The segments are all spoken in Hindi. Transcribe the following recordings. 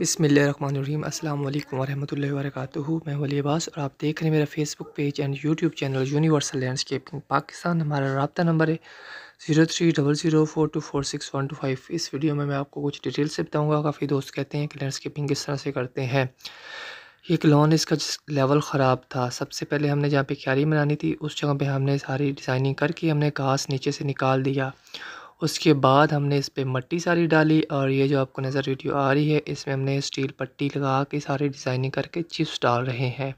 बसमीम अल्लाम वरहमल वर्क मैं वली अब्बास और आप देख रहे हैं मेरा Facebook page and YouTube channel universal landscaping Pakistan हमारा रबता नंबर है zero three double zero four two four six one two five इस वीडियो में मैं आपको कुछ डिटेल से बताऊँगा काफ़ी दोस्त कहते हैं कि लैंडस्केपिंग किस तरह से करते हैं ये लॉन इसका जिस लेवल ख़राब था सबसे पहले हमने जहाँ पे क्यारी बनानी थी उस जगह पे हमने सारी डिज़ाइनिंग करके हमने घास नीचे से निकाल दिया उसके बाद हमने इस पर मट्टी सारी डाली और ये जो आपको नज़र वीडियो आ रही है इसमें हमने स्टील पट्टी लगा के सारी डिज़ाइनिंग करके चिप्स डाल रहे हैं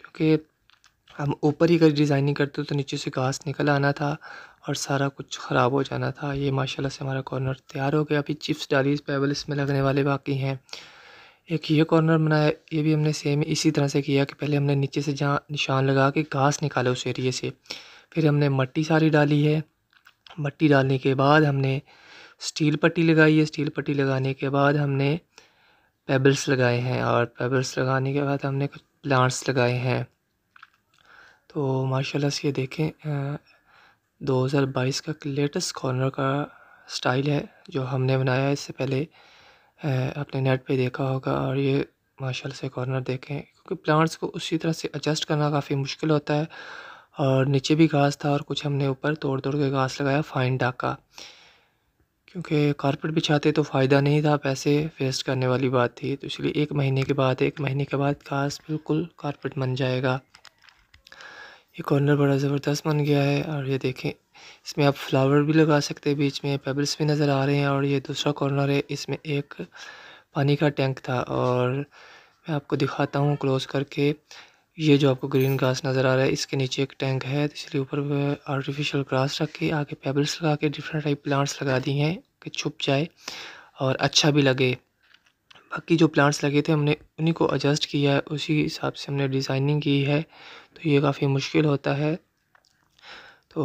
क्योंकि हम ऊपर ही अगर कर डिज़ाइनिंग करते तो नीचे से घास निकल आना था और सारा कुछ ख़राब हो जाना था ये माशाल्लाह से हमारा कॉर्नर तैयार हो गया अभी चिप्स डाली पेबल इसमें लगने वाले बाकी हैं एक ये कॉर्नर बनाया ये भी हमने सेम इसी तरह से किया कि पहले हमने नीचे से जहाँ निशान लगा के घास निकाला उस एरिए से फिर हमने मट्टी सारी डाली है मट्टी डालने के बाद हमने स्टील पट्टी लगाई है स्टील पट्टी लगाने के बाद हमने पेबल्स लगाए हैं और पेबल्स लगाने के बाद हमने कुछ प्लांट्स लगाए हैं तो माशाल्लाह से ये देखें हज़ार 2022 का लेटेस्ट कॉर्नर का स्टाइल है जो हमने बनाया है इससे पहले अपने नेट पे देखा होगा और ये माशाल्लाह से कॉर्नर देखें क्योंकि प्लांट्स को उसी तरह से एडजस्ट करना काफ़ी मुश्किल होता है और नीचे भी घास था और कुछ हमने ऊपर तोड़ तोड़ के घास लगाया फाइन डाका क्योंकि कारपेट बिछाते तो फ़ायदा नहीं था पैसे वेस्ट करने वाली बात थी तो इसलिए एक महीने के बाद एक महीने के बाद घास बिल्कुल कारपेट बन जाएगा ये कॉर्नर बड़ा ज़बरदस्त बन गया है और ये देखें इसमें आप फ्लावर भी लगा सकते हैं बीच में पेबल्स भी नज़र आ रहे हैं और ये दूसरा कॉर्नर है इसमें एक पानी का टैंक था और मैं आपको दिखाता हूँ क्लोज़ करके ये जो आपको ग्रीन घास नजर आ रहा है इसके नीचे एक टैंक है इसलिए ऊपर आर्टिफिशियल ग्रास रख के आगे पेबल्स लगा के डिफरेंट टाइप प्लांट्स लगा दिए हैं कि छुप जाए और अच्छा भी लगे बाकी जो प्लांट्स लगे थे हमने उन्हीं को एडजस्ट किया है उसी हिसाब से हमने डिज़ाइनिंग की है तो ये काफ़ी मुश्किल होता है तो